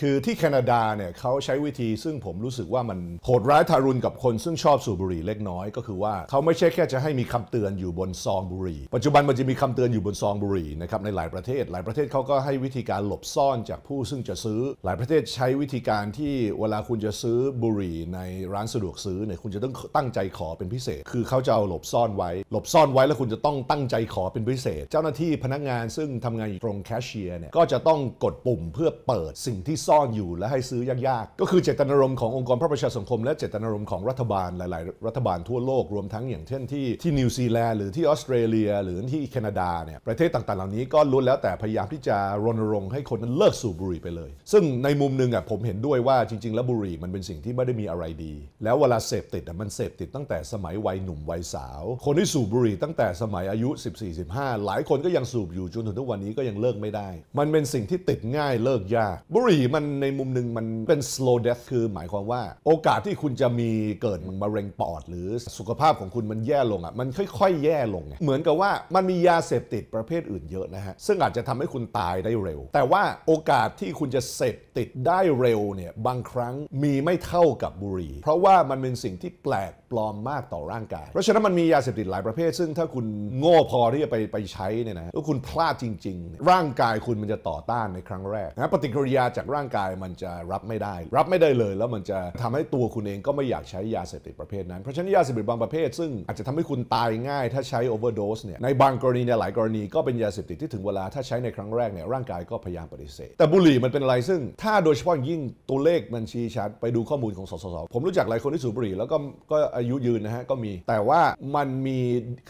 คือที่แคนาดาเนี่ยเขาใช้วิธีซึ่งผมรู้สึกว่ามันโหดร้ายทารุณกับคนซึ่งชอบสูบบุหรี่เล็กน้อยก็คือว่าเขาไม่ใช่แค่จะให้มีคำเตือนอยู่บนซองบุหรี่ปัจจุบันมันจะมีคำเตือนอยู่บนซองบุหรี่นะครับ ในหลายประเทศ หลายประเทศเขาก็ให้วิธีการหลบซ่อนจากผู้ซึ่งจะซื้อ หลายประเทศใช้วิธีการที่เวลาคุณจะซื้อบุหรี่ ในร้านสะดวกซื้อเนี่ยคุณจะต้องตั้งใจขอเป็นพิเศษ คือเขาจะเอาหลบซ่อนไว้หลบซ่อนไว้แล้วคุณจะต้องตั้งใจขอเป็นพิเศษ เจ้าหน้าที่พนักงานซึ่งทำงานอยู่ตรงแคชเชียร์เนี่ยก็จะต้องกดปุ่มเพื่อเปิดสิ่งที่ซ่อนอยู่และให้ซื้อยาก ๆ ก็คือเจตนารมณ์ขององค์กรพระประชาสังคมและเจตนารมณ์ของรัฐบาลหลาย ๆ รัฐบาลทั่วโลกรวมทั้งอย่างเช่นที่ที่นิวซีแลนด์หรือที่ออสเตรเลีย หรือที่แคนาดาเนี่ยประเทศต่างๆเหล่านี้ก็ล้วนแล้วแต่พยายามที่จะรณรงค์ให้คนนั้นเลิกสูบบุหรี่ไปเลย ซึ่งในมุมหนึ่งอ่ะผมเห็นด้วยว่าจริง ๆ แล้วบุหรี่มันเป็นสิ่งที่ไม่ได้มีอะไรดีแล้วเวลาเสพติดอ่ะมันเสพติดตั้งแต่สมัยวัยหนุ่มวัยสาว คนที่สูบบุหรี่ตั้งแต่สมัยอายุ 14-15หลายคนก็ยังสูบอยู่จนถึงทุกวันนี้ก็ยังเลิกไม่ได้ มันเป็นสิ่งที่ติดง่ายเลิกยากบุหรี่มัันในมุมหนึ่งมันเป็น slow death คือหมายความว่า โอกาสที่คุณจะมีเกิดมะเร็งปอด หรือสุขภาพของคุณมันแย่ลงอ่ะมันค่อย ๆแย่ลงงเหมือนกับว่ามันมียาเสพติดประเภทอื่นเยอะนะฮะ ซึ่งอาจจะทำให้คุณตายได้เร็ว แต่ว่าโอกาสที่คุณจะเสพติดได้เร็วเนี่ยบางครั้งมีไม่เท่ากับบุหรี่ เพราะว่ามันเป็นสิ่งที่แปลกปลอมมากต่อร่างกายเพราะฉะนั้นมันมียาเสพติดหลายประเภท ซึ่งถ้าคุณโง่พอที่จะไปไปใช้เนี่ยนะถ้าคุณพลาดจริงๆร่างกายคุณมันจะต่อต้านในครั้งแรกนะปฏิกิริยาจากร่างางกายมันจะรับไม่ได้รับไม่ได้เลยแล้วมันจะทำให้ตัวคุณเองก็ไม่อยากใช้ยาเสพติดประเภทนั้นเพราะฉะนั้นยาเสพติดบางประเภท ซึ่งอาจจะทำให้คุณตายง่าย ถ้าใช้โอเวอร์โดสเนี่ยในบางกรณีในหลายกรณีก็เป็นยาเสพติดที่ถึงเวลาถ้าใช้ในครั้งแรกเนี่ยร่างกายก็พยายามปฏิเสธ แต่บุหรี่มันเป็นอะไร ซึ่ง ถ้าโดยเฉพาะยิ่งตัวเลขมันชี้ชัดไปดูข้อมูลของสสสผมรู้จักหลายคนที่สูบบุหรี่แล้วก็ก็อายุยืนนะฮะก็มีแต่ว่ามันมี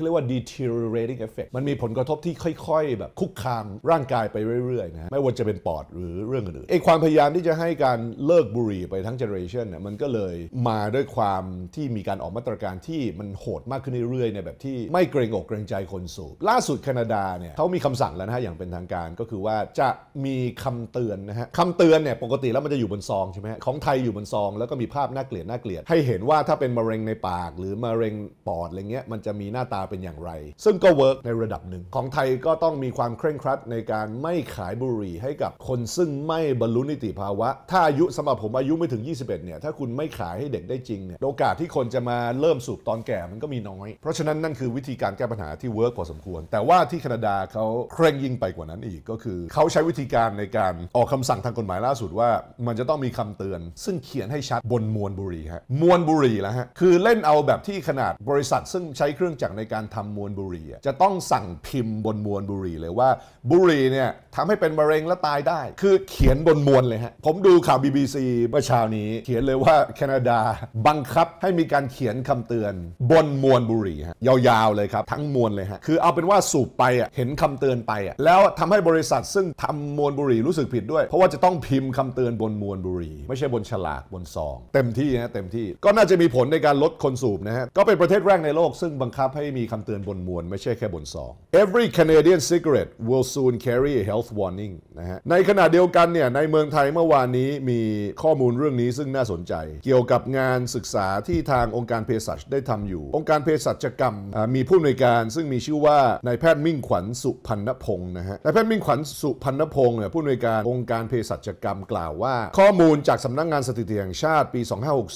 เรียกว่า deteriorating effect มันมีผลกระทบที่ค่อย ๆแบบคุกคามร่างกายไปเรื่อยๆนะไม่ว่าจะเป็นปอดหรือเรื่องอื่นๆไอ้ความพยายามที่จะให้การเลิกบุหรี่ไปทั้งเจเนอเรชันเนี่ยมันก็เลยมาด้วยความที่มีการออกมาตรการที่มันโหดมากขึ้นเรื่อยๆในแบบที่ไม่เกรงอกเกรงใจคนสูบล่าสุดแคนาดาเนี่ยเขามีคำสั่งแล้วนะฮะ อย่างเป็นทางการก็คือว่าจะมีคำเตือนนะฮะคำเตือนเนี่ยปกติแล้วมันจะอยู่บนซองใช่ไหมของไทยอยู่บนซอง แล้วก็มีภาพน่าเกลียดน่าเกลียดให้เห็นว่าถ้าเป็นมะเร็งในปากหรือมะเร็งปอดอะไรเงี้ยมันจะมีหน้าตาเป็นอย่างไร ซึ่งก็เวิร์กในระดับหนึ่งของไทยก็ต้องมีความเคร่งครัดในการไม่ขายบุหรี่ให้กับคนซึ่งไม่บรรลุนิติภาวะถ้าอายุสมัครผมอายุไม่ถึง 21เนี่ยถ้าคุณไม่ขายให้เด็กได้จริงเนี่ยโอกาสที่คนจะมาเริ่มสูบตอนแก่มันก็มีน้อย เพราะฉะนั้นนั่นคือวิธีการแก้ปัญหาที่เวิร์กพอสมควร แต่ว่าที่แคนาดาเขาเคร่งยิ่งไปกว่านั้นอีกก็คือ เขาใช้วิธีการในการออกคำสั่งทางกฎหมายล่าสุดว่ามันจะต้องมีคำเตือนซึ่งเขียนให้ชัดบนมวลบุหรี่ฮะมวลบุหรี่แล้วฮะคือเล่นเอาแบบที่ขนาดบริษัท ซึ่งใช้เครื่องจักรในการทำมวลบุหรี่จะต้องสั่งพิมพ์บนมวลบุหรี่เลยว่าบุหรี่เนี่ยทำให้เป็นมะเร็งและตายได้ คือเขียนบนมวนเลยฮะผมดูข่าว BBC เมื่อเช้านี้เขียนเลยว่าแคนาดาบังคับให้มีการเขียนคำเตือนบนมวนบุหรี่ฮะยาวๆเลยครับทั้งมวนเลยฮะคือเอาเป็นว่าสูบไปอ่ะเห็นคำเตือนไปอ่ะแล้วทำให้บริษัทซึ่งทำมวนบุหรี่รู้สึกผิดด้วยเพราะว่าจะต้องพิมพ์คำเตือนบนมวนบุหรี่ ไม่ใช่บนฉลากบนซองเต็มที่ฮะเต็มที่ก็น่าจะมีผลในการลดคนสูบนะฮะก็เป็นประเทศแรกในโลกซึ่งบังคับให้มีคำเตือนบนมวน ไม่ใช่แค่บนซอง Every Canadian cigarette will soon carry a health warning นะฮะในขณะเดียวกันเนี่ยในเมืององไทยเมื่อวานนี้มีข้อมูลเรื่องนี้ซึ่งน่าสนใจ เกี่ยวกับงานศึกษาที่ทางองค์การเภสัชได้ทำอยู่ องค์การเภสัชกรรมมีผู้อำนวยการซึ่งมีชื่อว่านายแพทย์มิ่งขวัญสุพรรณพงศ์นะฮะนายแพทย์มิ่งขวัญสุพรรณพงศ์เนี่ยผู้อำนวยการองค์การเภสัชกรรมกล่าวว่า ข้อมูลจากสำนักงงานสถิติแห่งชาติปี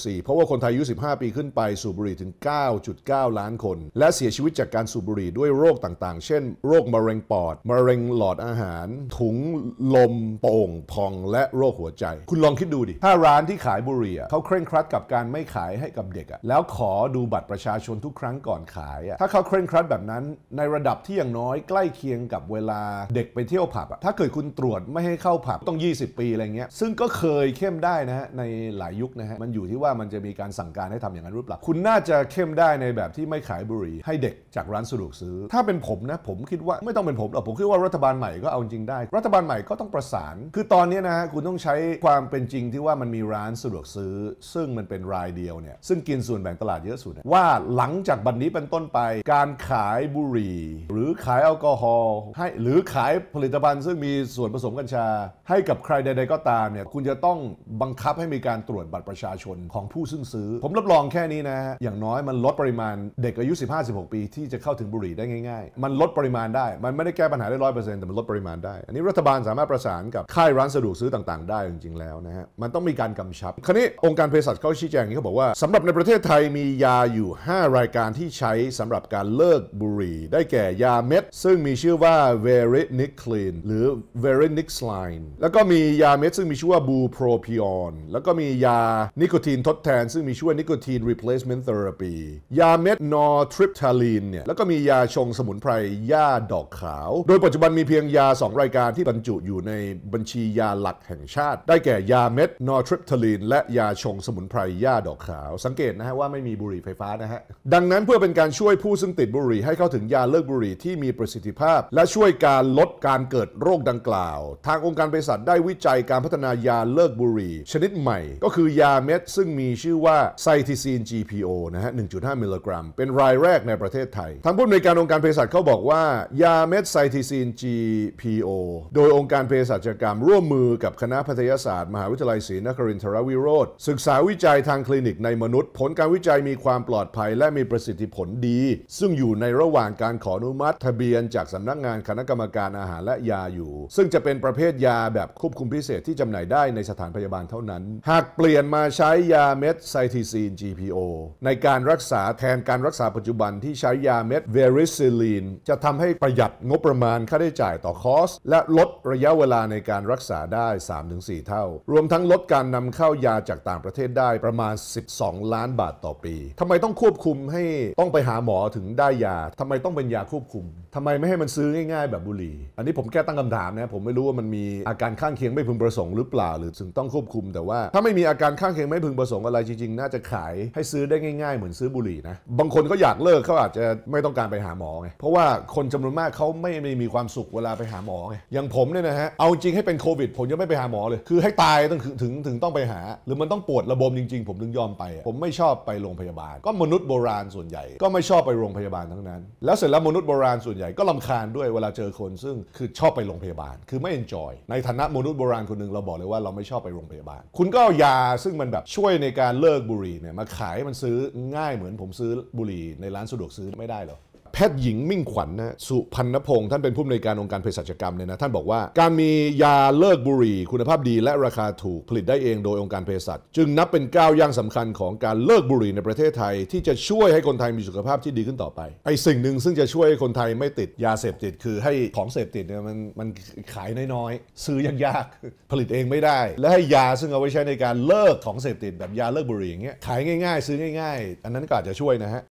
2564 เพราะว่าคนไทยอายุ 15 ปีขึ้นไปสูบบุหรี่ถึง 9.9 ล้านคน และเสียชีวิตจากการสูบบุหรี่ด้วยโรคต่างๆ เช่น โรคมะเร็งปอดมะเร็งหลอดอาหาร ถุงลมโป่งพองและและโรคหัวใจคุณลองคิดดูดิ ถ้าร้านที่ขายบุหรี่เขาเคร่งครัดกับการไม่ขายให้กับเด็กอะแล้วขอดูบัตรประชาชนทุกครั้งก่อนขายอะถ้าเขาเคร่งครัดแบบนั้นในระดับที่อย่างน้อยใกล้เคียงกับเวลาเด็กไปเที่ยวผับอะถ้าเกิดคุณตรวจไม่ให้เข้าผับต้อง 20 ปีอะไรเงี้ยซึ่งก็เคยเข้มได้นะฮะในหลายยุคนะฮะมันอยู่ที่ว่ามันจะมีการสั่งการให้ทำอย่างนั้นหรือเปล่าคุณน่าจะเข้มได้ในแบบที่ไม่ขายบุหรี่ให้เด็กจากร้านสะดวกซื้อ ถ้าเป็นผมนะ ผมคิดว่าไม่ต้องเป็นผมหรอกผมคิดว่ารัฐบาลใหม่ก็เอาจริงได้ รัฐบาลใหม่ก็ต้องประสาน คือตอนนี้นะฮะคุณต้องใช้ความเป็นจริงที่ว่ามันมีร้านสะดวกซื้อ ซึ่งมันเป็นรายเดียวเนี่ยซึ่งกินส่วนแบ่งตลาดเยอะสุดว่าหลังจากบัดนนี้เป็นต้นไปการขายบุหรี่หรือขายแอลกอฮอล์ให้หรือขายผลิตภัณฑ์ซึ่งมีส่วนผสมกัญชา ให้กับใครใด ๆก็ตามเนี่ยคุณจะต้องบังคับให้มีการตรวจบัตรประชาชนของผู้ซึ่งซื้อ ผมรับรองแค่นี้นะอย่างน้อยมันลดปริมาณเด็กอายุ15-16ปี ที่จะเข้าถึงบุหรี่ได้ง่ายๆ มันลดปริมาณได้ มันไม่ได้แก้ปัญหาได้ร้อยเปอร์เซ็นต์แต่มันลดปริมาณได้อันนี้รัฐบาลสามารถประสานกับค่ายร้านสะดวกซื้อต่างต่างๆได้จริงๆแล้วนะฮะ มันต้องมีการกำชับคราวนี้ องค์การเภสัชเขาชี้แจงนี้เขาบอกว่าสำหรับในประเทศไทยมียาอยู่ 5 รายการที่ใช้สำหรับการเลิกบุหรี่ ได้แก่ยาเม็ดซึ่งมีชื่อว่าเวรินิกคลีนหรือเวรินิกสไลน์แล้วก็มียาเม็ดซึ่งมีชื่อว่าบูโพรพิออนแล้วก็มียานิโคตินทดแทน ซึ่งมีชื่อว่านิโคตินรีเพลซเมนต์เทอราปียาเม็ดนอทริปทาลีนเนี่ยแล้วก็มียาชงสมุนไพรหญ้าดอกขาวโดยปัจจุบันมีเพียงยา 2 รายการที่บรรจุอยู่ในบัญชียาหลักห่งชาติได้แก่ยาเม็ด นอทริปทลีน และยาชงสมุนไพรหญ้าดอกขาว สังเกตนะฮะว่าไม่มีบุหรี่ไฟฟ้านะฮะ ดังนั้นเพื่อเป็นการช่วยผู้ซึ่งติดบุหรี่ให้เข้าถึงยาเลิกบุหรี่ที่มีประสิทธิภาพ และช่วยการลดการเกิดโรคดังกล่าว ทางองค์การเภสัชได้วิจัยการพัฒนายาเลิกบุหรี่ ชนิดใหม่ก็คือยาเม็ดซึ่งมีชื่อว่าไซทิซีน GPO นะฮะ1.5มิลลิกรัมเป็นรายแรกในประเทศไทยทางผู้อำนวยการองค์การเภสัชเขาบอกว่า ยาเม็ดไซทิซีน GPO โดยองค์การเภสัชกรรมร่วมมือกับคณะแพทยศาสตร์ มหาวิทยาลัยศรีนครินทรวิโรธศึกษาวิจัยทางคลินิกในมนุษย์ ผลการวิจัยมีความปลอดภัยและมีประสิทธิผลดี ซึ่งอยู่ในระหว่างการขออนุมัติ ทะเบียนจากสำนักงานคณะกรรมการอาหารและยาอยู่ ซึ่งจะเป็นประเภทยาแบบควบคุมพิเศษที่จำหน่ายได้ในสถานพยาบาลเท่านั้น หากเปลี่ยนมาใช้ยาเม็ดไซทีซีน GPO ในการรักษาแทนการรักษาปัจจุบันที่ใช้ยาเม็ดเวริซิลีนจะทำให้ประหยัดงบประมาณค่าใช้จ่ายต่อคอส และลดระยะเวลาในการรักษาได้3-4เท่า รวมทั้งลดการนำเข้ายาจากต่างประเทศได้ประมาณ 12 ล้านบาทต่อปีทำไมต้องควบคุมให้ต้องไปหาหมอถึงได้ยาทำไมต้องเป็นยาควบคุมทำไมไม่ให้มันซื้อง่ายๆแบบบุหรี่ อันนี้ผมแค่ตั้งคำถามนะผมไม่รู้ว่ามันมีอาการข้างเคียงไม่พึงประสงค์หรือเปล่าหรือถึงต้องควบคุม แต่ว่าถ้าไม่มีอาการข้างเคียงไม่พึงประสงค์อะไรจริงๆ น่าจะขายให้ซื้อได้ง่ายๆเหมือนซื้อบุหรี่นะบางคนก็อยากเลิกเขาอาจจะไม่ต้องการไปหาหมอไงเพราะว่าคนจำนวนมากเขาไม่มีความสุขเวลาไปหาหมอไงอย่างผมเนี่ยนะฮะเอาจริงให้เป็นโควิดผมยังไม่ไปไปหาหมอเลย คือให้ตายต้องถึงถึงต้องไปหา หรือมันต้องปวดระบมจริงๆ ผมถึงยอมไป ผมไม่ชอบไปโรงพยาบาล ก็มนุษย์โบราณส่วนใหญ่ก็ไม่ชอบไปโรงพยาบาลทั้งนั้น แล้วเสร็จแล้วมนุษย์โบราณส่วนใหญ่ก็ลำคาญด้วยเวลาเจอคนซึ่งคือชอบไปโรงพยาบาล คือไม่เอนจอย ในฐานะมนุษย์โบราณคนหนึ่งเราบอกเลยว่าเราไม่ชอบไปโรงพยาบาล คุณก็เอายาซึ่งมันแบบช่วยในการเลิกบุหรี่เนี่ยมาขายมันซื้อง่ายเหมือนผมซื้อบุหรี่ในร้านสะดวกซื้อไม่ได้หรอแพทย์หญิง มิ่งขวัญนนะสุพันณพงศ์ท่านเป็นผู้อำนวยการองค์การเภสัชกรรมเนี่ยนะท่านบอกว่าการมียาเลิกบุหรี่คุณภาพดี และราคาถูกผลิตได้เองโดยองค์การเภสัชจึงนับเป็นก้าวย่างสำคัญของการเลิกบุหรี่ในประเทศไทย ที่จะช่วยให้คนไทยมีสุขภาพที่ดีขึ้นต่อไปไอ้สิ่งหนึ่งซึ่งจะช่วยให้คนไทยไม่ติดยาเสพติดคือให้ของเสพติดเนี่ยมันมันขายน้อยๆซื้อยากผลิตเองไม่ได้ และให้ยาซึ่งเอาไว้ใช้ในการเลิกของเสพติดแบบยาเลิกบุหรี่อย่างเงี้ยขายง่ายๆซื้อง่ายๆอันนั้นก็อาจจะช่วยนะฮะ